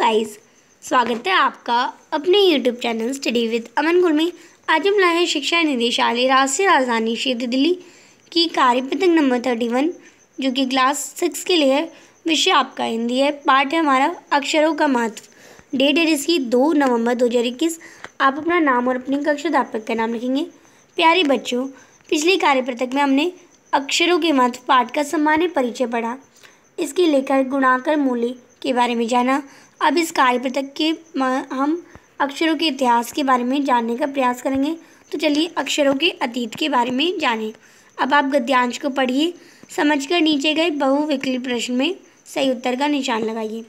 guys स्वागत है आपका अपने YouTube channel study with Aman Gul में आज हम लाए हैं शिक्षा निदेशालय राष्ट्रीय राजधानी क्षेत्र दिल्ली की कार्य नंबर थर्टी वन जो कि क्लास सिक्स के लिए है विषय आपका हिंदी है पाठ है हमारा अक्षरों का महत्व डेट है जिसकी दो नवंबर दो हज़ार इक्कीस आप अपना नाम और अपनी कक्षा अध्यापक का नाम लिखेंगे प्यारे बच्चों पिछले कार्य पृथक में हमने अक्षरों के महत्व पाठ का सामान्य परिचय पढ़ा इसके लेखक गुणाकर मूल्य के बारे में जाना अब इस काल पृथक के हम अक्षरों के इतिहास के बारे में जानने का प्रयास करेंगे तो चलिए अक्षरों के अतीत के बारे में जानें अब आप गद्यांश को पढ़िए समझकर नीचे गए बहुविकल्प प्रश्न में सही उत्तर का निशान लगाइए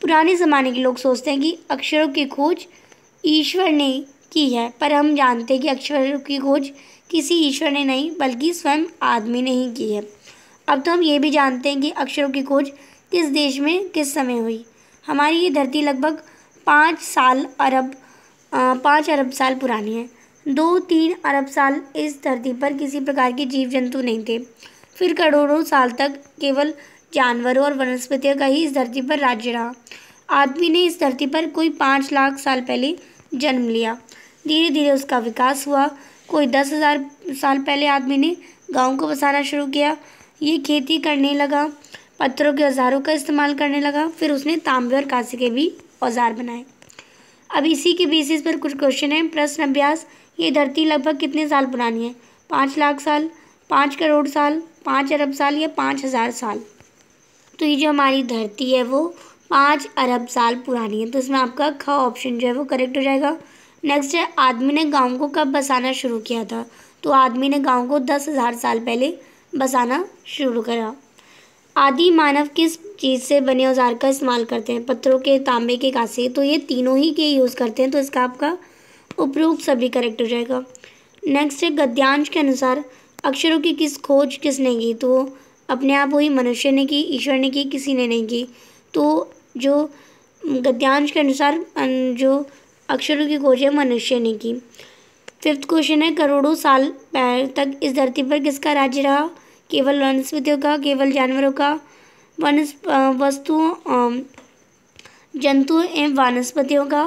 पुराने ज़माने के लोग सोचते हैं कि अक्षरों की खोज ईश्वर ने की है पर हम जानते हैं कि अक्षरों की खोज किसी ईश्वर ने नहीं बल्कि स्वयं आदमी ने ही की है अब तो हम ये भी जानते हैं कि अक्षरों की खोज किस देश में किस समय हुई हमारी ये धरती लगभग पाँच साल अरब पाँच अरब साल पुरानी है दो तीन अरब साल इस धरती पर किसी प्रकार के जीव जंतु नहीं थे फिर करोड़ों साल तक केवल जानवरों और वनस्पतियों का ही इस धरती पर राज्य रहा आदमी ने इस धरती पर कोई पाँच लाख साल पहले जन्म लिया धीरे धीरे उसका विकास हुआ कोई दस हज़ार साल पहले आदमी ने गांव को बसाना शुरू किया ये खेती करने लगा पत्थरों के औजारों का इस्तेमाल करने लगा फिर उसने तांबे और कांसे के भी औजार बनाए अब इसी के बेसिस पर कुछ क्वेश्चन हैं प्रश्न अभ्यास ये धरती लगभग कितने साल पुरानी है पाँच लाख साल पाँच करोड़ साल पाँच अरब साल या पाँच हज़ार साल तो ये जो हमारी धरती है वो पाँच अरब साल पुरानी है तो इसमें आपका ख ऑप्शन जो है वो करेक्ट हो जाएगा नेक्स्ट है आदमी ने गाँव को कब बसाना शुरू किया था तो आदमी ने गाँव को दस हज़ार साल पहले बसाना शुरू करा आदि मानव किस चीज़ से बने औजार का इस्तेमाल करते हैं पत्थरों के तांबे के कांसे तो ये तीनों ही के यूज़ करते हैं तो इसका आपका उपरोक्त सभी करेक्ट हो जाएगा नेक्स्ट है गद्यांश के अनुसार अक्षरों की किस खोज किसने की तो अपने आप वही मनुष्य ने की ईश्वर ने की किसी ने नहीं की तो जो गद्यांश के अनुसार जो अक्षरों की खोज है मनुष्य ने की फिफ्थ क्वेश्चन है करोड़ों साल तक इस धरती पर किसका राज्य रहा केवल वनस्पतियों का केवल जानवरों का वस्तुओं जंतु एवं वनस्पतियों का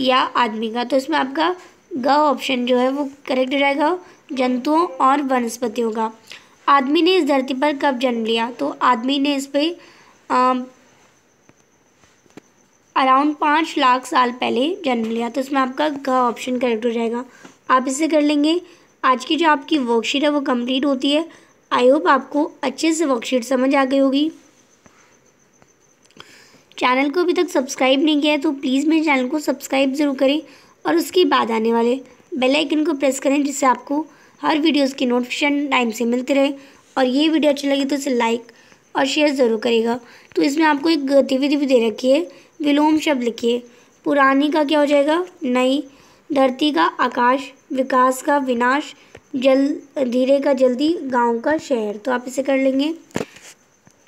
या आदमी का तो इसमें आपका ग ऑप्शन जो है वो करेक्ट हो जाएगा जंतुओं और वनस्पतियों का आदमी ने इस धरती पर कब जन्म लिया तो आदमी ने इस पर अराउंड पाँच लाख साल पहले जन्म लिया तो इसमें आपका ग ऑप्शन करेक्ट हो जाएगा आप इसे कर लेंगे आज की जो आपकी वर्कशीट है वो कंप्लीट होती है आई होप आपको अच्छे से वर्कशीट समझ आ गई होगी चैनल को अभी तक सब्सक्राइब नहीं किया है तो प्लीज़ मेरे चैनल को सब्सक्राइब ज़रूर करें और उसके बाद आने वाले बेल आइकन को प्रेस करें जिससे आपको हर वीडियोस की नोटिफिकेशन टाइम से मिलती रहे और ये वीडियो अच्छी लगी तो इसे लाइक और शेयर ज़रूर करेगा तो इसमें आपको एक गतिविधि भी दे रखी है विलोम शब्द लिखिए पुरानी का क्या हो जाएगा नई धरती का आकाश विकास का विनाश जल धीरे का जल्दी गांव का शहर तो आप इसे कर लेंगे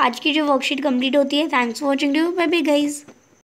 आज की जो वर्कशीट कंप्लीट होती है थैंक्स फॉर वॉचिंग डू बाय बाय गाइज़